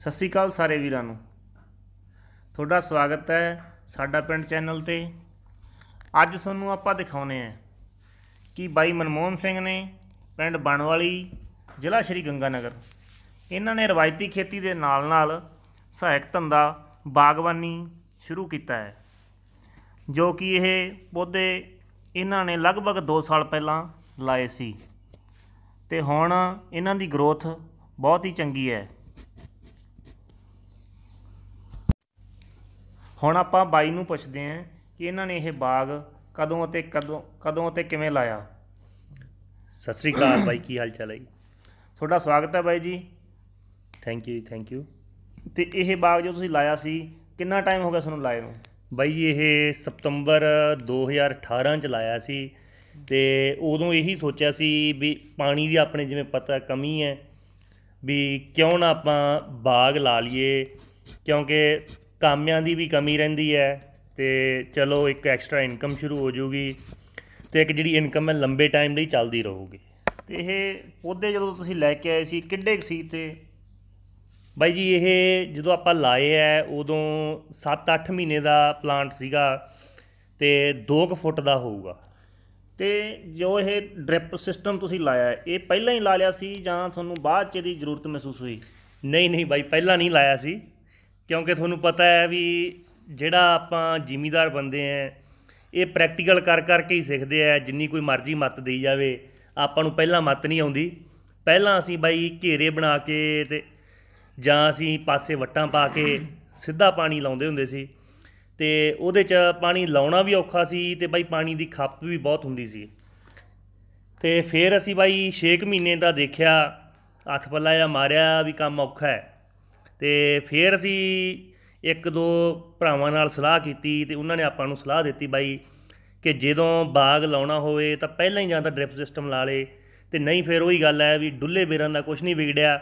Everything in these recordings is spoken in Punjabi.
ਸਤਿ ਸ਼੍ਰੀ ਅਕਾਲ ਸਾਰੇ ਵੀਰਾਂ ਨੂੰ ਤੁਹਾਡਾ ਸਵਾਗਤ ਹੈ ਸਾਡਾ ਪਿੰਡ ਚੈਨਲ ਤੇ ਅੱਜ ਤੁਹਾਨੂੰ ਆਪਾਂ ਦਿਖਾਉਨੇ ਆ ਕਿ ਬਾਈ ਮਨਮੋਹਨ ਸਿੰਘ ਨੇ ਪਿੰਡ ਬਣਵਾਲੀ ਜ਼ਿਲ੍ਹਾ ਸ਼੍ਰੀ ਗੰਗਾਨਗਰ ਇਹਨਾਂ ਨੇ ਰਵਾਇਤੀ ਖੇਤੀ ਦੇ ਨਾਲ-ਨਾਲ ਸਹਾਇਕ ਧੰਦਾ ਬਾਗਬਾਨੀ ਸ਼ੁਰੂ ਕੀਤਾ ਹੈ ਜੋ ਕਿ ਇਹ ਪੌਦੇ ਇਹਨਾਂ ਨੇ ਲਗਭਗ 2 ਸਾਲ ਪਹਿਲਾਂ ਲਾਏ ਸੀ ਤੇ ਹੁਣ ਇਹਨਾਂ ਦੀ ਗਰੋਥ ਬਹੁਤ ਹੀ ਚੰਗੀ ਹੈ ਹੁਣ ਆਪਾਂ ਬਾਈ ਨੂੰ ਪੁੱਛਦੇ ਆਂ ਕਿ ਇਹਨਾਂ ਨੇ ਇਹ ਬਾਗ ਕਦੋਂ ਅਤੇ ਕਦੋਂ ਕਦੋਂ ਅਤੇ ਕਿਵੇਂ ਲਾਇਆ ਸਤਿ ਸ੍ਰੀ ਅਕਾਲ ਬਾਈ ਕੀ ਹਾਲ ਚਾਲ ਹੈ ਜੀ? ਤੁਹਾਡਾ ਸਵਾਗਤ ਹੈ ਬਾਈ ਜੀ ਥੈਂਕ ਯੂ ਥੈਂਕ ਯੂ ਤੇ ਇਹ ਬਾਗ ਜੋ ਤੁਸੀਂ ਲਾਇਆ ਸੀ ਕਿੰਨਾ ਟਾਈਮ ਹੋ ਗਿਆ ਤੁਹਾਨੂੰ ਲਾਏ ਨੂੰ ਬਾਈ ਜੀ, ਇਹ ਸਤੰਬਰ 2018 ਚ ਲਾਇਆ ਸੀ ਤੇ ਉਦੋਂ ਇਹੀ ਸੋਚਿਆ ਸੀ ਵੀ ਪਾਣੀ ਦੀ ਆਪਣੇ ਜਿਵੇਂ ਪਤਾ ਕਮੀ ਹੈ ਵੀ ਕਿਉਂ ਨਾ ਆਪਾਂ ਬਾਗ ਲਾ ਲਈਏ ਕਿਉਂਕਿ ਕਾਮਿਆਂ ਦੀ ਵੀ ਕਮੀ ਰਹਿੰਦੀ ਹੈ ਤੇ ਚਲੋ ਇੱਕ ਐਕਸਟਰਾ ਇਨਕਮ ਸ਼ੁਰੂ ਹੋ ਜੂਗੀ ਤੇ ਇੱਕ ਜਿਹੜੀ ਇਨਕਮ ਹੈ ਲੰਬੇ ਟਾਈਮ ਲਈ ਚੱਲਦੀ ਰਹੂਗੀ ਤੇ ਇਹ ਪੌਦੇ ਜਦੋਂ ਤੁਸੀਂ ਲੈ ਕੇ ਆਏ ਸੀ ਕਿੱਡੇ ਸੀ ਤੇ ਬਾਈ ਜੀ ਇਹ ਜਦੋਂ ਆਪਾਂ ਲਾਏ ਐ ਉਦੋਂ 7-8 ਮਹੀਨੇ ਦਾ ਪਲਾਂਟ ਸੀਗਾ ਤੇ 2 ਫੁੱਟ ਦਾ ਹੋਊਗਾ ਤੇ ਜੋ ਇਹ ਡ੍ਰਿਪ ਸਿਸਟਮ ਤੁਸੀਂ ਲਾਇਆ ਇਹ ਪਹਿਲਾਂ ਹੀ ਲਾ ਲਿਆ ਸੀ ਜਾਂ ਤੁਹਾਨੂੰ ਬਾਅਦ ਚ ਇਹਦੀ ਜ਼ਰੂਰਤ ਮਹਿਸੂਸ ਹੋਈ ਨਹੀਂ ਨਹੀਂ ਬਾਈ ਪਹਿਲਾਂ ਨਹੀਂ ਲਾਇਆ ਸੀ ਕਿਉਂਕਿ ਤੁਹਾਨੂੰ ਪਤਾ ਹੈ ਵੀ ਜਿਹੜਾ ਆਪਾਂ ਜ਼ਿਮੀਦਾਰ ਬੰਦੇ ਐ ਇਹ ਪ੍ਰੈਕਟੀਕਲ ਕਰ ਕਰਕੇ ਹੀ ਸਿੱਖਦੇ ਆ ਜਿੰਨੀ ਕੋਈ ਮਰਜ਼ੀ ਮੱਤ ਦੇਈ ਜਾਵੇ ਆਪਾਂ ਨੂੰ ਪਹਿਲਾਂ ਮੱਤ ਨਹੀਂ ਆਉਂਦੀ ਪਹਿਲਾਂ ਅਸੀਂ ਬਾਈ ਘੇਰੇ ਬਣਾ ਕੇ ਤੇ ਜਾਂ ਅਸੀਂ ਪਾਸੇ ਵਟਾਂ ਪਾ ਕੇ ਸਿੱਧਾ ਪਾਣੀ ਲਾਉਂਦੇ ਹੁੰਦੇ ਸੀ ਤੇ ਉਹਦੇ 'ਚ ਪਾਣੀ ਲਾਉਣਾ ਵੀ ਔਖਾ ਸੀ ਤੇ ਬਾਈ ਪਾਣੀ ਦੀ ਖੱਪ ਵੀ ਬਹੁਤ ਹੁੰਦੀ ਸੀ ਤੇ ਫਿਰ ਅਸੀਂ ਬਾਈ 6 ਮਹੀਨੇ ਦਾ ਦੇਖਿਆ ਹੱਥ ਪੱਲਾ ਜਾਂ ਮਾਰਿਆ ਵੀ ਕੰਮ ਔਖਾ ਹੈ ਤੇ ਫਿਰ ਅਸੀਂ ਇੱਕ ਦੋ ਭਰਾਵਾਂ ਨਾਲ ਸਲਾਹ ਕੀਤੀ ਤੇ ਉਹਨਾਂ ਨੇ ਆਪਾਂ ਨੂੰ ਸਲਾਹ ਦਿੱਤੀ ਬਾਈ ਕਿ ਜਦੋਂ ਬਾਗ ਲਾਉਣਾ ਹੋਵੇ ਤਾਂ ਪਹਿਲਾਂ ਹੀ ਜਾਂ ਤਾਂ ਡ੍ਰਿਪ ਸਿਸਟਮ ਲਾ ਲੇ ਤੇ ਨਹੀਂ ਫਿਰ ਉਹੀ ਗੱਲ ਹੈ ਵੀ ਡੁੱਲੇ ਬੇਰਾਂ ਦਾ ਕੁਝ ਨਹੀਂ ਵਿਗੜਿਆ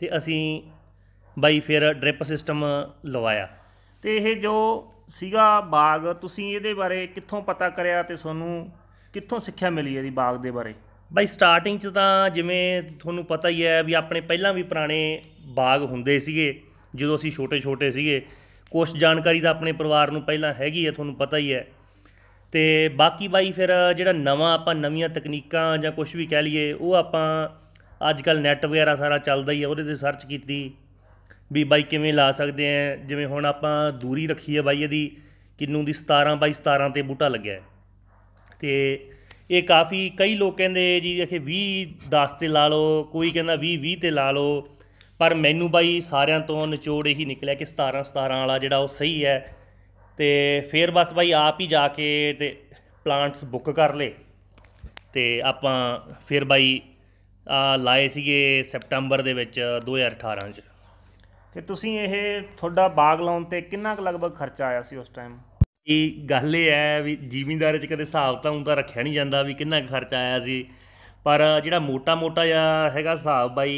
ਤੇ ਅਸੀਂ ਬਾਈ ਫਿਰ ਡ੍ਰਿਪ ਸਿਸਟਮ ਲਵਾਇਆ ਤੇ ਇਹ ਜੋ ਸੀਗਾ ਬਾਗ ਤੁਸੀਂ ਇਹਦੇ ਬਾਰੇ ਕਿੱਥੋਂ ਪਤਾ ਕਰਿਆ ਤੇ ਤੁਹਾਨੂੰ ਕਿੱਥੋਂ ਸਿੱਖਿਆ ਮਿਲੀ ਇਹਦੀ ਬਾਗ ਦੇ ਬਾਰੇ ਬਾਈ ਸਟਾਰਟਿੰਗ 'ਚ ਤਾਂ ਜਿਵੇਂ ਤੁਹਾਨੂੰ ਪਤਾ ਹੀ ਹੈ ਵੀ ਆਪਣੇ ਪਹਿਲਾਂ ਵੀ ਪੁਰਾਣੇ ਬਾਗ ਹੁੰਦੇ ਸੀਗੇ ਜਦੋਂ ਅਸੀਂ ਛੋਟੇ ਛੋਟੇ ਸੀਗੇ ਕੁਝ ਜਾਣਕਾਰੀ ਤਾਂ ਆਪਣੇ ਪਰਿਵਾਰ ਨੂੰ ਪਹਿਲਾਂ ਹੈਗੀ ਹੈ ਤੁਹਾਨੂੰ ਪਤਾ ਹੀ ਹੈ ਤੇ ਬਾਕੀ ਬਾਈ ਫਿਰ ਜਿਹੜਾ ਨਵਾਂ ਆਪਾਂ ਨਵੀਆਂ ਤਕਨੀਕਾਂ ਜਾਂ ਕੁਝ ਵੀ ਕਹਿ ਲਈਏ ਉਹ ਆਪਾਂ ਅੱਜ ਕੱਲ ਨੈਟ ਵਗੈਰਾ ਸਾਰਾ ਚੱਲਦਾ ਹੀ ਹੈ ਉਹਦੇ ਤੇ ਸਰਚ ਕੀਤੀ ਵੀ ਬਾਈ ਕਿਵੇਂ ਲਾ ਸਕਦੇ ਆ ਜਿਵੇਂ ਹੁਣ ਆਪਾਂ ਦੂਰੀ ਰੱਖੀ ਹੈ ਬਾਈ ਇਹਦੀ ਕਿੰਨੂ ਦੀ 17 ਬਾਈ 17 ਤੇ ਬੂਟਾ ਲੱਗਿਆ ਤੇ ਇਹ ਕਾਫੀ ਕਈ ਲੋਕ ਕਹਿੰਦੇ ਜੀ ਅਖੇ 20 10 ਤੇ ਲਾ ਲਓ ਕੋਈ ਕਹਿੰਦਾ 20 20 ਤੇ ਲਾ ਲਓ ਪਰ ਮੈਨੂੰ ਬਾਈ ਸਾਰਿਆਂ ਤੋਂ ਨਿਚੋੜ ਇਹੀ ਨਿਕਲਿਆ ਕਿ 17 17 ਵਾਲਾ ਜਿਹੜਾ ਉਹ ਸਹੀ ਹੈ ਤੇ ਫੇਰ ਬਸ ਬਾਈ ਆਪ ਹੀ ਜਾ ਕੇ ਤੇ ਪਲਾਂਟਸ ਬੁੱਕ ਕਰ ਲੇ ਤੇ ਆਪਾਂ ਫੇਰ ਬਾਈ ਲਾਏ ਸੀਗੇ ਸੈਪਟੈਂਬਰ ਦੇ ਵਿੱਚ 2018 ਚ ਤੇ ਤੁਸੀਂ ਇਹ ਤੁਹਾਡਾ ਬਾਗ ਲਾਉਣ ਤੇ ਕਿੰਨਾ ਕੁ ਲਗਭਗ ਖਰਚਾ ਆਇਆ ਸੀ ਉਸ ਟਾਈਮ ਇਹ ਗੱਲ ਇਹ ਹੈ ਵੀ ਜ਼ਿਮੀਂਦਾਰੇ 'ਚ ਕਦੇ ਹਿਸਾਬ ਤਾਂ ਹੁੰਦਾ ਰੱਖਿਆ ਨਹੀਂ ਜਾਂਦਾ ਵੀ ਕਿੰਨਾ ਖਰਚ ਆਇਆ ਸੀ ਪਰ ਜਿਹੜਾ ਮੋਟਾ-ਮੋਟਾ ਜਿਹਾ ਹੈਗਾ ਹਿਸਾਬ ਬਾਈ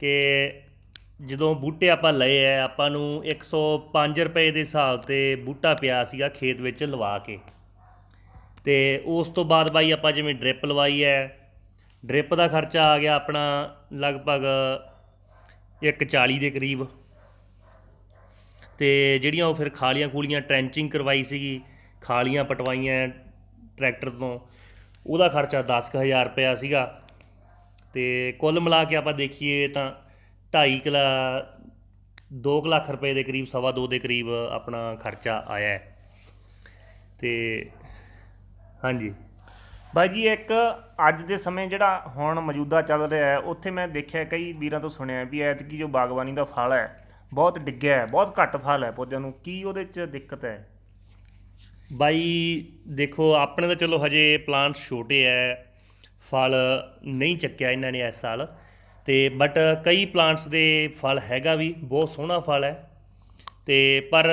ਕਿ ਜਦੋਂ ਬੂਟੇ ਆਪਾਂ ਲਏ ਆ ਆਪਾਂ ਨੂੰ 105 ਰੁਪਏ ਦੇ ਹਿਸਾਬ ਤੇ ਬੂਟਾ ਪਿਆ ਸੀਗਾ ਖੇਤ ਵਿੱਚ ਲਵਾ ਕੇ ਤੇ ਉਸ ਤੋਂ ਬਾਅਦ ਬਾਈ ਆਪਾਂ ਜਿਵੇਂ ਡ੍ਰਿਪ ਲਵਾਈ ਹੈ ਡ੍ਰਿਪ ਦਾ ਖਰਚਾ ਆ ਗਿਆ ਆਪਣਾ ਲਗਭਗ 140 ਦੇ ਕਰੀਬ ਤੇ ਜਿਹੜੀਆਂ ਉਹ ਫਿਰ ਖਾਲੀਆਂ ਖੂਲੀਆਂ ਟ੍ਰੈਂਚਿੰਗ ਕਰਵਾਈ ਸੀਗੀ ਖਾਲੀਆਂ ਪਟਵਾਈਆਂ ਟਰੈਕਟਰ ਤੋਂ ਉਹਦਾ ਖਰਚਾ 10000 ਰੁਪਇਆ ਸੀਗਾ ਤੇ ਕੁੱਲ ਮਿਲਾ ਕੇ ਆਪਾਂ ਦੇਖੀਏ ਤਾਂ 2.5 ਕਿਲਾ 2 ਲੱਖ ਰੁਪਏ ਦੇ ਕਰੀਬ ਸਵਾ 2 ਦੇ ਕਰੀਬ ਆਪਣਾ ਖਰਚਾ ਆਇਆ ਹੈ ਤੇ ਹਾਂਜੀ ਭਾਈ ਜੀ ਇੱਕ ਅੱਜ ਦੇ ਸਮੇਂ ਜਿਹੜਾ ਹੁਣ ਮੌਜੂਦਾ ਚੱਲ ਰਿਹਾ ਹੈ ਉੱਥੇ ਮੈਂ ਦੇਖਿਆ ਕਈ ਵੀਰਾਂ ਤੋਂ ਸੁਣਿਆ ਵੀ ਐਤਕੀ ਜੋ ਬਾਗਬਾਨੀ ਦਾ ਫਲ ਹੈ ਬਹੁਤ ਡਿੱਗਿਆ ਹੈ ਬਹੁਤ ਘੱਟ ਫਲ ਹੈ ਪੌਦਿਆਂ ਨੂੰ ਕੀ ਉਹਦੇ 'ਚ ਦਿੱਕਤ ਹੈ ਬਾਈ ਦੇਖੋ ਆਪਣੇ ਤਾਂ ਚਲੋ ਹਜੇ ਪਲਾਂਟ ਛੋਟੇ ਐ ਫਲ ਨਹੀਂ ਚੱਕਿਆ ਇਹਨਾਂ ਨੇ ਇਸ ਸਾਲ ਤੇ ਬਟ ਕਈ ਪਲਾਂਟਸ ਦੇ ਫਲ ਹੈਗਾ ਵੀ ਬਹੁਤ ਸੋਹਣਾ ਫਲ ਹੈ ਤੇ ਪਰ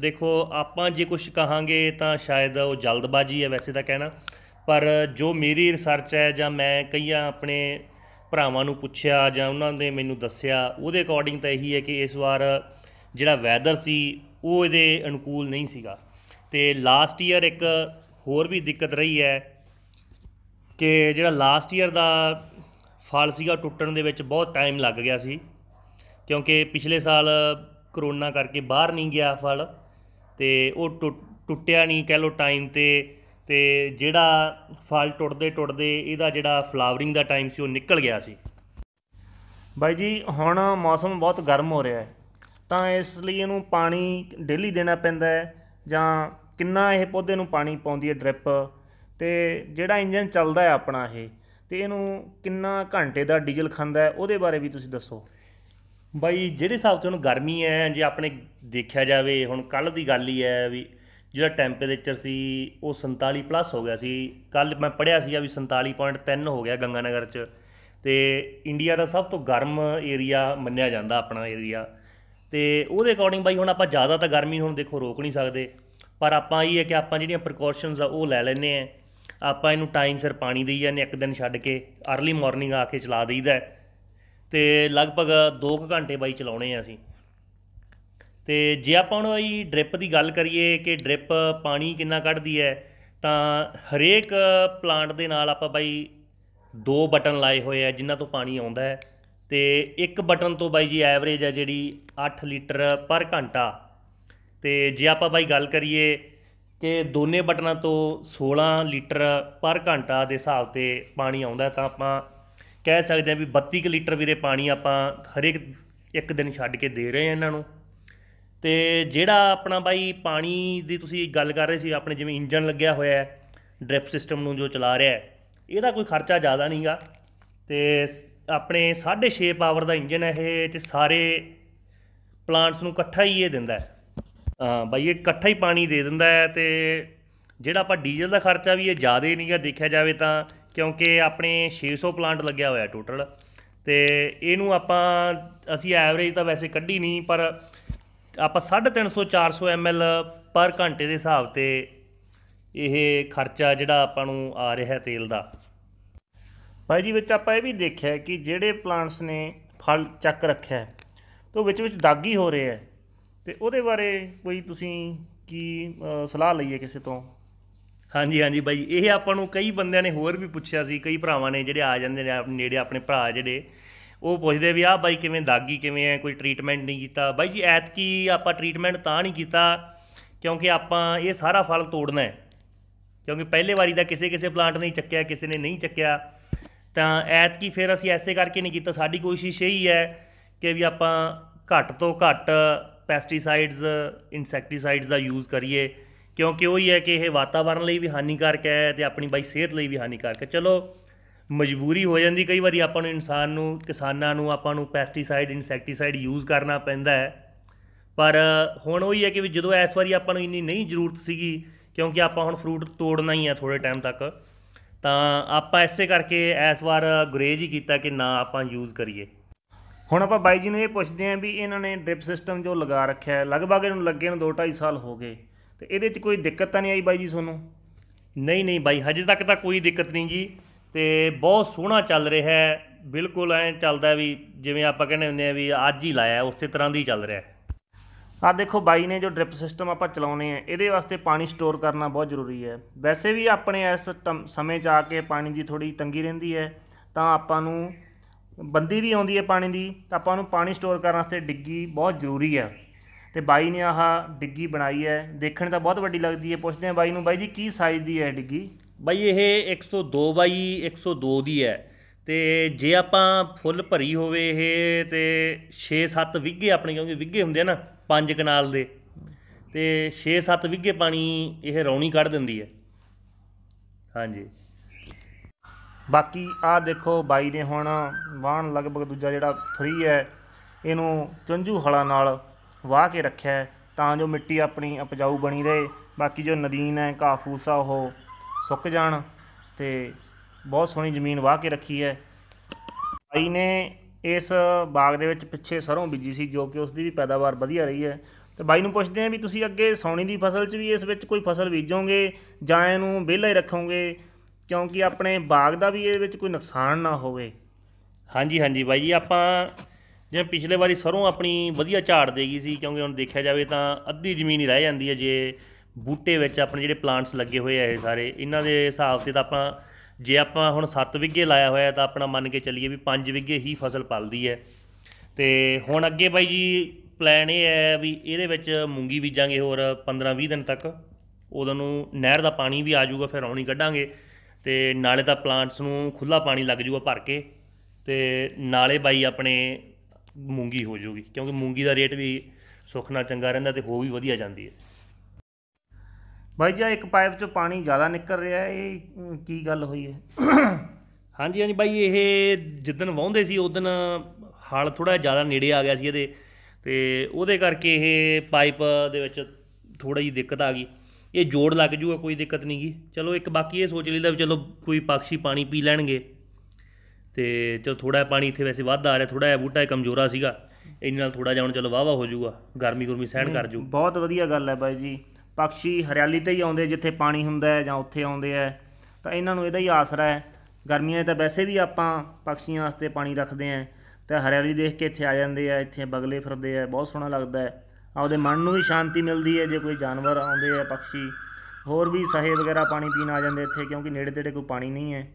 ਦੇਖੋ ਆਪਾਂ ਜੇ ਕੁਝ ਕਹਾਂਗੇ ਤਾਂ ਸ਼ਾਇਦ ਉਹ ਜਲਦਬਾਜ਼ੀ ਹੈ ਵੈਸੇ ਤਾਂ ਕਹਿਣਾ ਪਰ ਜੋ ਮੇਰੀ ਰਿਸਰਚ ਹੈ ਜਾਂ ਮੈਂ ਕਈਆਂ ਆਪਣੇ ਭਰਾਵਾਂ ਨੂੰ ਪੁੱਛਿਆ ਜਾਂ ਉਹਨਾਂ ਨੇ ਮੈਨੂੰ ਦੱਸਿਆ ਉਹਦੇ ਅਕੋਰਡਿੰਗ ਤਾਂ ਇਹੀ ਹੈ ਕਿ ਇਸ ਵਾਰ ਜਿਹੜਾ ਵੈਦਰ ਸੀ ਉਹ ਇਹਦੇ ਅਨੁਕੂਲ ਨਹੀਂ ਸੀਗਾ ਤੇ ਲਾਸਟ ਈਅਰ ਇੱਕ ਹੋਰ ਵੀ ਦਿੱਕਤ ਰਹੀ ਹੈ ਕਿ ਜਿਹੜਾ ਲਾਸਟ ਈਅਰ ਦਾ ਫਲ ਸੀਗਾ ਟੁੱਟਣ ਦੇ ਵਿੱਚ ਬਹੁਤ ਟਾਈਮ ਲੱਗ ਗਿਆ ਸੀ ਕਿਉਂਕਿ ਪਿਛਲੇ ਸਾਲ ਕਰੋਨਾ ਕਰਕੇ ਬਾਹਰ ਨਹੀਂ ਗਿਆ ਫਲ ਤੇ ਉਹ ਟੁੱਟਿਆ ਨਹੀਂ ਕਹਿ ਲੋ ਟਾਈਮ ਤੇ ਤੇ ਜਿਹੜਾ ਫਲ ਟੁੱਟਦੇ ਟੁੱਟਦੇ ਇਹਦਾ ਜਿਹੜਾ ਫਲਾਵਰਿੰਗ ਦਾ ਟਾਈਮ ਸੀ ਉਹ ਨਿਕਲ ਗਿਆ ਸੀ ਬਾਈ ਜੀ ਹੁਣ ਮੌਸਮ ਬਹੁਤ ਗਰਮ ਹੋ ਰਿਹਾ ਹੈ ਤਾਂ ਇਸ ਲਈ ਇਹਨੂੰ ਪਾਣੀ ਡੇਲੀ ਦੇਣਾ ਪੈਂਦਾ ਹੈ ਜਾਂ ਕਿੰਨਾ ਇਹ ਪੌਦੇ ਨੂੰ ਪਾਣੀ ਪਾਉਂਦੀ ਹੈ ਡ੍ਰਿਪ ਤੇ ਜਿਹੜਾ ਇੰਜਨ ਚੱਲਦਾ ਹੈ ਆਪਣਾ ਇਹ ਤੇ ਇਹਨੂੰ ਕਿੰਨਾ ਘੰਟੇ ਦਾ ਡੀਜ਼ਲ ਖਾਂਦਾ ਹੈ ਉਹਦੇ ਬਾਰੇ ਵੀ ਤੁਸੀਂ ਦੱਸੋ ਬਾਈ ਜਿਹੜੇ ਹਿਸਾਬ ਤੇ ਹੁਣ ਗਰਮੀ ਹੈ ਜੇ ਆਪਣੇ ਦੇਖਿਆ ਜਾਵੇ ਹੁਣ ਕੱਲ ਦੀ ਗੱਲ ਹੀ ਹੈ ਵੀ ਜਿਹੜਾ ਟੈਂਪਰੇਚਰ ਸੀ ਉਹ 47 ਪਲੱਸ ਹੋ ਗਿਆ ਸੀ ਕੱਲ ਮੈਂ ਪੜਿਆ ਸੀ ਵੀ 47.3 ਹੋ ਗਿਆ ਗੰਗਾਨਗਰ 'ਚ ਤੇ ਇੰਡੀਆ ਦਾ ਸਭ ਤੋਂ ਗਰਮ ਏਰੀਆ ਮੰਨਿਆ ਜਾਂਦਾ ਆਪਣਾ ਏਰੀਆ ਤੇ ਉਹਦੇ ਅਕੋਰਡਿੰਗ ਬਾਈ ਹੁਣ ਆਪਾਂ ਜ਼ਿਆਦਾ ਤਾਂ ਗਰਮੀ ਹੁਣ ਦੇਖੋ ਰੋਕ ਨਹੀਂ ਸਕਦੇ ਪਰ ਆਪਾਂ ਇਹ ਹੈ ਕਿ ਆਪਾਂ ਜਿਹੜੀਆਂ ਪ੍ਰੀਕਾਸ਼ਨਸ ਆ ਉਹ ਲੈ ਲੈਨੇ ਆ ਆਪਾਂ ਇਹਨੂੰ ਟਾਈਮ ਸਿਰ ਪਾਣੀ ਦੇਈ ਜਾਂਦੇ ਇੱਕ ਦਿਨ ਛੱਡ ਕੇ अर्ਲੀ ਮਾਰਨਿੰਗ ਆ ਕੇ ਚਲਾ ਦਈਦਾ ਤੇ ਲਗਭਗ 2 ਘੰਟੇ ਬਾਈ ਚਲਾਉਣੇ ਆ ਅਸੀਂ ਤੇ ਜੇ ਆਪਾਂ ਉਹ ਬਈ ਡ੍ਰਿਪ ਦੀ ਗੱਲ ਕਰੀਏ ਕਿ ਡ੍ਰਿਪ ਪਾਣੀ ਕਿੰਨਾ ਕੱਢਦੀ ਹੈ ਤਾਂ ਹਰੇਕ ਪਲਾਂਟ ਦੇ ਨਾਲ ਆਪਾਂ ਬਾਈ ਦੋ ਬਟਨ ਲਾਏ ਹੋਏ ਆ ਜਿਨ੍ਹਾਂ ਤੋਂ ਪਾਣੀ ਆਉਂਦਾ ਹੈ ਤੇ ਇੱਕ ਬਟਨ ਤੋਂ ਬਾਈ ਜੀ ਐਵਰੇਜ ਹੈ ਜਿਹੜੀ 8 ਲੀਟਰ ਪਰ ਘੰਟਾ ਤੇ ਜੇ ਆਪਾਂ ਬਾਈ ਗੱਲ ਕਰੀਏ ਕਿ ਦੋਨੇ ਬਟਨਾਂ ਤੋਂ 16 ਲੀਟਰ ਪਰ ਘੰਟਾ ਦੇ ਹਿਸਾਬ ਤੇ ਪਾਣੀ ਆਉਂਦਾ ਤਾਂ ਆਪਾਂ ਕਹਿ ਸਕਦੇ ਆ ਵੀ 32 ਲੀਟਰ ਵੀਰੇ ਪਾਣੀ ਆਪਾਂ ਹਰੇਕ ਇੱਕ ਦਿਨ ਛੱਡ ਕੇ ਦੇ ਰਹੇ ਆ ਇਹਨਾਂ ਨੂੰ ਤੇ ਜਿਹੜਾ ਆਪਣਾ ਬਾਈ ਪਾਣੀ ਦੀ ਤੁਸੀਂ ਗੱਲ ਕਰ ਰਹੇ ਸੀ ਆਪਣੇ ਜਿਵੇਂ ਇੰਜਨ ਲੱਗਿਆ ਹੋਇਆ ਹੈ ਡ੍ਰਿਪ ਸਿਸਟਮ ਨੂੰ ਜੋ ਚਲਾ ਰਿਹਾ ਹੈ ਇਹਦਾ ਕੋਈ ਖਰਚਾ ਜ਼ਿਆਦਾ ਨਹੀਂਗਾ ਤੇ ਆਪਣੇ 6.5 ਪਾਵਰ ਦਾ ਇੰਜਨ ਹੈ ਇਹ ਤੇ ਸਾਰੇ ਪਲਾਂਟਸ ਨੂੰ ਇਕੱਠਾ ਹੀ ਇਹ ਦਿੰਦਾ ਹੈ ਬਾਈ ਇਹ ਇਕੱਠਾ ਹੀ ਪਾਣੀ ਦੇ ਦਿੰਦਾ ਹੈ ਤੇ ਜਿਹੜਾ ਆਪਾਂ ਡੀਜ਼ਲ ਦਾ ਖਰਚਾ ਵੀ ਇਹ ਜ਼ਿਆਦਾ ਨਹੀਂਗਾ ਦੇਖਿਆ ਜਾਵੇ ਤਾਂ ਕਿਉਂਕਿ ਆਪਣੇ 600 ਪਲਾਂਟ ਲੱਗਿਆ ਹੋਇਆ ਟੋਟਲ ਤੇ ਇਹਨੂੰ ਆਪਾਂ ਅਸੀਂ ਐਵਰੇਜ ਤਾਂ ਵੈਸੇ ਕੱਢੀ ਨਹੀਂ ਪਰ ਆਪਾਂ 350 400 ਐਮਐਲ ਪਰ ਘੰਟੇ ਦੇ ਹਿਸਾਬ ਤੇ ਇਹ ਖਰਚਾ ਜਿਹੜਾ ਆਪਾਂ ਨੂੰ ਆ ਰਿਹਾ ਤੇਲ ਦਾ ਭਾਈ ਜੀ ਵਿੱਚ ਆਪਾਂ ਇਹ ਵੀ ਦੇਖਿਆ ਕਿ ਜਿਹੜੇ ਪਲਾਂਟਸ ਨੇ ਫਲ ਚੱਕ ਰੱਖਿਆ ਤੋਂ ਵਿੱਚ ਵਿੱਚ ਦਾਗੀ ਹੋ ਰਿਹਾ ਤੇ ਉਹਦੇ ਬਾਰੇ ਕੋਈ ਤੁਸੀਂ ਕੀ ਸਲਾਹ ਲਈਏ ਕਿਸੇ ਤੋਂ ਹਾਂਜੀ ਹਾਂਜੀ ਭਾਈ ਇਹ ਆਪਾਂ ਨੂੰ ਕਈ ਬੰਦਿਆਂ ਨੇ ਹੋਰ ਵੀ ਪੁੱਛਿਆ ਸੀ ਕਈ ਭਰਾਵਾਂ ਨੇ ਜਿਹੜੇ ਆ ਜਾਂਦੇ ਨੇ ਨੇੜੇ ਆਪਣੇ ਭਰਾ ਜਿਹੜੇ ਉਹ ਪੁੱਛਦੇ ਵੀ ਆ ਬਾਈ ਕਿਵੇਂ ਦਾਗੀ ਕਿਵੇਂ ਐ ਕੋਈ ਟ੍ਰੀਟਮੈਂਟ ਨਹੀਂ ਕੀਤਾ ਬਾਈ ਜੀ ਐਤ ਕੀ ਆਪਾਂ ਟ੍ਰੀਟਮੈਂਟ ਤਾਂ ਨਹੀਂ ਕੀਤਾ ਕਿਉਂਕਿ ਆਪਾਂ ਇਹ ਸਾਰਾ ਫਲ ਤੋੜਨਾ ਹੈ ਕਿਉਂਕਿ ਪਹਿਲੇ ਵਾਰੀ ਦਾ ਕਿਸੇ ਕਿਸੇ ਪਲਾਂਟ ਨੇ ਚੱਕਿਆ ਕਿਸੇ ਨੇ ਨਹੀਂ ਚੱਕਿਆ ਤਾਂ ਐਤ ਕੀ ਫਿਰ ਅਸੀਂ ਐਸੇ ਕਰਕੇ ਨਹੀਂ ਕੀਤਾ ਸਾਡੀ ਕੋਸ਼ਿਸ਼ ਇਹੀ ਹੈ ਕਿ ਵੀ ਆਪਾਂ ਘੱਟ ਤੋਂ ਘੱਟ ਪੈਸਟੀਸਾਈਡਸ ਇਨਸੈਕਟੀਸਾਈਡਸ ਦਾ ਯੂਜ਼ ਕਰੀਏ ਕਿਉਂਕਿ ਉਹ ਹੀ ਹੈ ਕਿ ਇਹ ਵਾਤਾਵਰਣ ਲਈ ਵੀ ਹਾਨੀਕਾਰਕ ਹੈ ਤੇ ਆਪਣੀ ਬਾਈ ਸਿਹਤ ਲਈ ਵੀ ਹਾਨੀਕਾਰਕ ਹੈ ਚਲੋ ਮਜਬੂਰੀ ਹੋ ਜਾਂਦੀ ਕਈ ਵਾਰੀ ਆਪਾਂ ਨੂੰ ਇਨਸਾਨ ਨੂੰ ਕਿਸਾਨਾਂ ਨੂੰ ਆਪਾਂ ਨੂੰ ਪੈਸਟੀਸਾਈਡ ਇਨਸੈਕਟੀਸਾਈਡ ਯੂਜ਼ ਕਰਨਾ ਪੈਂਦਾ ਹੈ ਪਰ ਹੁਣ ਉਹ ਹੀ ਹੈ ਕਿ ਜਦੋਂ ਇਸ ਵਾਰੀ ਆਪਾਂ ਨੂੰ ਇੰਨੀ ਨਹੀਂ ਜ਼ਰੂਰਤ ਸੀਗੀ ਕਿਉਂਕਿ ਆਪਾਂ ਹੁਣ ਫਰੂਟ ਤੋੜਨਾ ਹੀ ਆ ਥੋੜੇ ਟਾਈਮ ਤੱਕ ਤਾਂ ਆਪਾਂ ਐਸੇ ਕਰਕੇ ਇਸ ਵਾਰ ਗੁਰੇਜ ਹੀ ਕੀਤਾ ਕਿ ਨਾ ਆਪਾਂ ਯੂਜ਼ ਕਰੀਏ ਹੁਣ ਆਪਾਂ ਬਾਈ ਜੀ ਨੂੰ ਇਹ ਪੁੱਛਦੇ ਆਂ ਵੀ ਇਹਨਾਂ ਨੇ ਡ੍ਰਿਪ ਸਿਸਟਮ ਜੋ ਲਗਾ ਰੱਖਿਆ ਹੈ ਲਗਭਗ ਇਹਨੂੰ ਲੱਗੇ ਨੂੰ 2-2.5 ਸਾਲ ਹੋ ਗਏ ਤੇ ਇਹਦੇ ਵਿੱਚ ਕੋਈ ਦਿੱਕਤ ਤਾਂ ਨਹੀਂ ਆਈ ਬਾਈ ਜੀ ਤੁਹਾਨੂੰ ਨਹੀਂ ਨਹੀਂ ਬਾਈ ਹਜੇ ਤੱਕ ਤਾਂ ਕੋਈ ਦਿੱਕਤ ਨਹੀਂ ਜੀ ਤੇ ਬਹੁਤ ਸੋਹਣਾ ਚੱਲ ਰਿਹਾ ਹੈ ਬਿਲਕੁਲ ਐ ਚੱਲਦਾ ਵੀ ਜਿਵੇਂ ਆਪਾਂ ਕਹਿੰਦੇ ਹੁੰਦੇ ਆ ਵੀ ਅੱਜ ਹੀ ਲਾਇਆ ਉਸੇ ਤਰ੍ਹਾਂ ਦੀ ਚੱਲ ਰਿਹਾ ਆ ਦੇਖੋ ਬਾਈ ਨੇ ਜੋ ਡ੍ਰਿਪ ਸਿਸਟਮ ਆਪਾਂ ਚਲਾਉਨੇ ਆ ਇਹਦੇ ਵਾਸਤੇ ਪਾਣੀ ਸਟੋਰ ਕਰਨਾ ਬਹੁਤ ਜ਼ਰੂਰੀ ਹੈ ਵੈਸੇ ਵੀ ਆਪਣੇ ਇਸ ਸਮੇਂ 'ਚ ਆ ਕੇ ਪਾਣੀ ਦੀ ਥੋੜੀ ਤੰਗੀ ਰਹਿੰਦੀ ਹੈ ਤਾਂ ਆਪਾਂ ਨੂੰ ਬੰਦੀ ਵੀ ਆਉਂਦੀ ਹੈ ਪਾਣੀ ਦੀ ਤਾਂ ਆਪਾਂ ਨੂੰ ਪਾਣੀ ਸਟੋਰ ਕਰਨ ਵਾਸਤੇ ਡਿੱਗੀ ਬਹੁਤ ਜ਼ਰੂਰੀ ਹੈ ਤੇ ਬਾਈ ਨੇ ਆਹ ਡਿੱਗੀ ਬਣਾਈ ਹੈ ਦੇਖਣ ਤਾਂ ਬਹੁਤ ਵੱਡੀ ਲੱਗਦੀ ਹੈ ਪੁੱਛਦੇ ਆ ਬਾਈ ਨੂੰ ਬਾਈ ਜੀ ਕੀ ਸਾਈਜ਼ ਦੀ ਹੈ ਡਿੱਗੀ ਬਾਈ ਇਹ 102 ਬਾਈ 102 ਦੀ ਹੈ ਤੇ ਜੇ ਆਪਾਂ ਫੁੱਲ ਭਰੀ ਹੋਵੇ ਇਹ ਤੇ 6-7 ਵਿੱਗੇ ਆਪਣੇ ਕਿਉਂਕਿ ਵਿੱਗੇ ਹੁੰਦੇ ਨਾ ਪੰਜ ਕਨਾਲ ਦੇ ਤੇ 6-7 ਵਿੱਗੇ ਪਾਣੀ ਇਹ ਰੌਣੀ ਕੱਢ ਦਿੰਦੀ ਹੈ ਹਾਂਜੀ ਬਾਕੀ ਆ ਦੇਖੋ ਬਾਈ ਨੇ ਹੁਣ ਵਾਹਣ ਲਗਭਗ ਦੂਜਾ ਜਿਹੜਾ ਫਰੀ ਹੈ ਇਹਨੂੰ ਚੰਝੂ ਹਲਾ ਨਾਲ ਵਾਹ ਕੇ ਰੱਖਿਆ ਤਾਂ ਜੋ ਮਿੱਟੀ ਆਪਣੀ ਉਪਜਾਊ ਬਣੀ ਰਹੇ ਬਾਕੀ ਜੋ ਨਦੀਨ ਹੈ ਕਾਫੂਸਾ ਫੂਸਾ ਉਹ ਸੁੱਕ ਜਾਣ ਤੇ ਬਹੁਤ ਸੋਹਣੀ ਜ਼ਮੀਨ ਵਾਹ ਕੇ ਰੱਖੀ ਹੈ ਭਾਈ ਨੇ ਇਸ ਬਾਗ ਦੇ ਵਿੱਚ ਪਿੱਛੇ ਸਰੋਂ ਬੀਜੀ ਸੀ ਜੋ ਕਿ ਉਸ ਦੀ ਵੀ ਪੈਦਾਵਾਰ ਵਧੀਆ ਰਹੀ ਹੈ ਤੇ ਬਾਈ ਨੂੰ ਪੁੱਛਦੇ ਆ ਵੀ ਤੁਸੀਂ ਅੱਗੇ ਸੌਣੀ ਦੀ ਫਸਲ 'ਚ ਵੀ ਇਸ ਵਿੱਚ ਕੋਈ ਫਸਲ ਬੀਜੋਗੇ ਜਾਂ ਇਹਨੂੰ ਵਿਹਲਾ ਹੀ ਰੱਖੋਗੇ ਕਿਉਂਕਿ ਆਪਣੇ ਬਾਗ ਦਾ ਵੀ ਇਹਦੇ ਵਿੱਚ ਕੋਈ ਨੁਕਸਾਨ ਨਾ ਹੋਵੇ ਹਾਂਜੀ ਹਾਂਜੀ ਬਾਈ ਜੀ ਆਪਾਂ ਜਿਵੇਂ ਪਿਛਲੇ ਵਾਰੀ ਸਰੋਂ ਆਪਣੀ ਵਧੀਆ ਝਾੜ ਦੇ ਗਈ ਸੀ ਕਿਉਂਕਿ ਹੁਣ ਦੇਖਿਆ ਜਾਵੇ ਤਾਂ ਅੱਧੀ ਜ਼ਮੀਨ ਹੀ ਰਹਿ ਜਾਂਦੀ ਹੈ ਜੇ ਬੂਟੇ ਵਿੱਚ ਆਪਣੇ ਜਿਹੜੇ ਪਲਾਂਟਸ ਲੱਗੇ ਹੋਏ ਆ ਇਹ ਸਾਰੇ ਇਹਨਾਂ ਦੇ ਹਿਸਾਬ ਤੇ ਤਾਂ ਆਪਾਂ ਜੇ ਆਪਾਂ ਹੁਣ 7 ਵਿੱਗੇ ਲਾਇਆ ਹੋਇਆ ਤਾਂ ਆਪਣਾ ਮੰਨ ਕੇ ਚੱਲੀਏ ਵੀ 5 ਵਿੱਗੇ ਹੀ ਫਸਲ ਪਲਦੀ ਹੈ ਤੇ ਹੁਣ ਅੱਗੇ ਬਾਈ ਜੀ ਪਲਾਨ ਇਹ ਹੈ ਵੀ ਇਹਦੇ ਵਿੱਚ ਮੂੰਗੀ ਬੀਜਾਂਗੇ ਹੋਰ 15-20 ਦਿਨ ਤੱਕ ਉਦੋਂ ਨੂੰ ਨਹਿਰ ਦਾ ਪਾਣੀ ਵੀ ਆ ਜਾਊਗਾ ਫਿਰ ਆਉਣੀ ਕੱਢਾਂਗੇ ਤੇ ਨਾਲੇ ਤਾਂ ਪਲਾਂਟਸ ਨੂੰ ਖੁੱਲਾ ਪਾਣੀ ਲੱਗ ਜਾਊਗਾ ਭਰ ਕੇ ਤੇ ਨਾਲੇ ਬਾਈ ਆਪਣੇ ਮੂੰਗੀ ਹੋ ਜਾਊਗੀ ਕਿਉਂਕਿ ਮੂੰਗੀ ਦਾ ਰੇਟ ਵੀ ਸੁਖਣਾ ਚੰਗਾ ਰਹਿੰਦਾ ਤੇ ਹੋ ਵੀ ਵਧੀਆ ਜਾਂਦੀ ਹੈ ਭਾਈ ਜੀ ਇੱਕ ਪਾਈਪ ਚੋਂ ਪਾਣੀ ਜ਼ਿਆਦਾ ਨਿਕਲ ਰਿਹਾ ਇਹ ਕੀ ਗੱਲ ਹੋਈ ਹੈ ਹਾਂਜੀ ਹਾਂਜੀ ਭਾਈ ਇਹ ਜਿੱਦਨ ਵਾਹੁੰਦੇ ਸੀ ਉਦੋਂ ਹਾਲ ਥੋੜਾ ਜ਼ਿਆਦਾ ਨੇੜੇ ਆ ਗਿਆ ਸੀ ਇਹਦੇ ਤੇ ਉਹਦੇ ਕਰਕੇ ਇਹ ਪਾਈਪ ਦੇ ਵਿੱਚ ਥੋੜੀ ਜੀ ਦਿੱਕਤ ਆ ਗਈ ਇਹ ਜੋੜ ਲੱਗ ਜੂਗਾ ਕੋਈ ਦਿੱਕਤ ਨਹੀਂ ਗਈ ਚਲੋ ਇੱਕ ਬਾਕੀ ਇਹ ਸੋਚ ਲਈਦਾ ਚਲੋ ਕੋਈ ਪਕਸ਼ੀ ਪਾਣੀ ਪੀ ਲੈਣਗੇ ਤੇ ਚਲੋ ਥੋੜਾ ਪਾਣੀ ਇੱਥੇ ਵੈਸੇ ਵੱਧ ਆ ਰਿਹਾ ਥੋੜਾ ਇਹ ਬੂਟਾ ਕਮਜ਼ੋਰਾ ਸੀਗਾ ਇਹਨਾਂ ਨਾਲ ਥੋੜਾ ਜਾਉਣ ਚਲੋ ਵਾਵਾ ਹੋ ਜੂਗਾ ਗਰਮੀ ਗੁਰਮੀ ਸਹਿਣ ਕਰ ਜੂ ਬਹੁਤ ਵਧੀਆ ਗੱਲ ਹੈ ਬਾਈ ਜੀ ਪੰਛੀ ਹਰਿਆਲੀ ਤੇ ਹੀ ਆਉਂਦੇ ਜਿੱਥੇ ਪਾਣੀ ਹੁੰਦਾ ਜਾਂ ਉੱਥੇ ਆਉਂਦੇ ਆ ਤਾਂ ਇਹਨਾਂ ਨੂੰ ਇਹਦਾ ਹੀ ਆਸਰਾ ਹੈ ਗਰਮੀਆਂ 'ਚ ਤਾਂ ਵੈਸੇ ਵੀ ਆਪਾਂ ਪੰਛੀਆਂ ਵਾਸਤੇ ਪਾਣੀ ਰੱਖਦੇ ਆਂ ਤੇ ਹਰਿਆਲੀ ਦੇਖ ਕੇ ਇੱਥੇ ਆ ਜਾਂਦੇ ਆ ਇੱਥੇ ਬਗਲੇ ਫਿਰਦੇ ਆ ਬਹੁਤ ਸੋਹਣਾ ਲੱਗਦਾ ਆਉਦੇ ਮਨ ਨੂੰ ਵੀ ਸ਼ਾਂਤੀ ਮਿਲਦੀ ਹੈ ਜੇ ਕੋਈ ਜਾਨਵਰ ਆਉਂਦੇ ਆ ਪੰਛੀ ਹੋਰ ਵੀ ਸਹੇ ਵਗੈਰਾ ਪਾਣੀ ਪੀਣ ਆ ਜਾਂਦੇ ਇੱਥੇ ਕਿਉਂਕਿ ਨੇੜੇ ਤੇੜੇ ਕੋਈ ਪਾਣੀ ਨਹੀਂ ਹੈ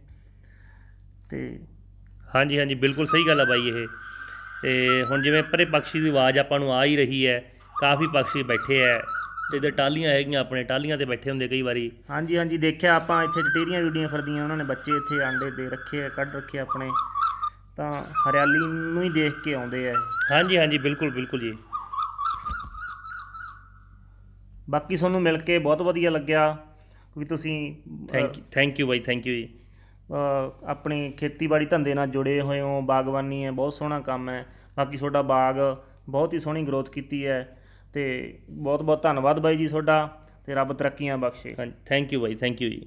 ਤੇ ਹਾਂਜੀ ਹਾਂਜੀ ਬਿਲਕੁਲ ਸਹੀ ਗੱਲ ਆ ਬਾਈ ਇਹ ਤੇ ਹੁਣ ਜਿਵੇਂ ਪਰੇ ਪੰਛੀ ਦੀ ਆਵਾਜ਼ ਆਪਾਂ ਨੂੰ ਆ ਹੀ ਰਹੀ ਹੈ ਕਾਫੀ ਪੰਛੀ ਬੈਠੇ ਆ ਤੇ ਇਧਰ ਟਾਲੀਆਂ ਹੈਗੀਆਂ ਆਪਣੇ ਟਾਲੀਆਂ ਤੇ ਬੈਠੇ ਹੁੰਦੇ ਕਈ ਵਾਰੀ ਹਾਂਜੀ ਹਾਂਜੀ ਦੇਖਿਆ ਆਪਾਂ ਇੱਥੇ ਚਟੇਰੀਆਂ ਜੁੜੀਆਂ ਫਿਰਦੀਆਂ ਉਹਨਾਂ ਨੇ ਬੱਚੇ ਇੱਥੇ ਆਂਡੇ ਦੇ ਰੱਖੇ ਆ ਕੱਢ ਰੱਖੇ ਆਪਣੇ ਤਾਂ ਹਰਿਆਲੀ ਨੂੰ ਹੀ ਦੇਖ ਕੇ ਆਉਂਦੇ ਆ ਹਾਂਜੀ ਹਾਂਜੀ ਬਿਲਕੁਲ ਬਿਲਕੁਲ ਜੀ ਬਾਕੀ ਤੁਹਾਨੂੰ ਮਿਲ ਕੇ ਬਹੁਤ ਵਧੀਆ ਲੱਗਿਆ ਵੀ ਤੁਸੀਂ ਥੈਂਕ ਯੂ ਥੈਂਕ ਯੂ ਬਾਈ ਥੈਂਕ ਯੂ ਜੀ ਆਪਣੇ ਖੇਤੀਬਾੜੀ ਧੰਦੇ ਨਾਲ ਜੁੜੇ ਹੋਏ ਹੋ ਬਾਗਬਾਨੀ ਹੈ ਬਹੁਤ ਸੋਹਣਾ ਕੰਮ ਹੈ ਬਾਕੀ ਤੁਹਾਡਾ ਬਾਗ ਬਹੁਤ ਹੀ ਸੋਹਣੀ ਗਰੋਥ ਕੀਤੀ ਹੈ ਤੇ ਬਹੁਤ ਬਹੁਤ ਧੰਨਵਾਦ ਬਾਈ ਜੀ ਤੁਹਾਡਾ ਤੇ ਰੱਬ ਤਰੱਕੀਆਂ ਬਖਸ਼ੇ ਥੈਂਕ ਯੂ ਬਾਈ ਥੈਂਕ ਯੂ ਜੀ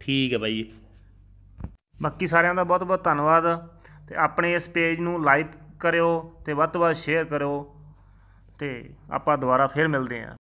ਠੀਕ ਹੈ ਬਾਈ ਬਾਕੀ ਸਾਰਿਆਂ ਦਾ ਬਹੁਤ ਬਹੁਤ ਧੰਨਵਾਦ ਤੇ ਆਪਣੇ ਇਸ ਪੇਜ ਨੂੰ ਲਾਈਕ ਕਰਿਓ ਤੇ ਵੱਧ ਤੋਂ ਵੱਧ ਸ਼ੇਅਰ ਕਰਿਓ ਤੇ ਆਪਾਂ ਦੁਬਾਰਾ ਫੇਰ ਮਿਲਦੇ ਹਾਂ